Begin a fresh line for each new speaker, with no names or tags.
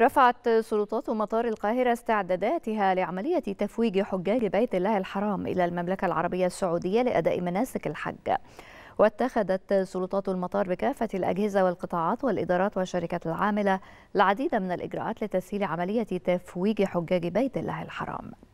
رفعت سلطات مطار القاهرة استعداداتها لعملية تفويج حجاج بيت الله الحرام إلى المملكة العربية السعودية لأداء مناسك الحج واتخذت سلطات المطار بكافة الأجهزة والقطاعات والإدارات والشركات العاملة العديد من الإجراءات لتسهيل عملية تفويج حجاج بيت الله الحرام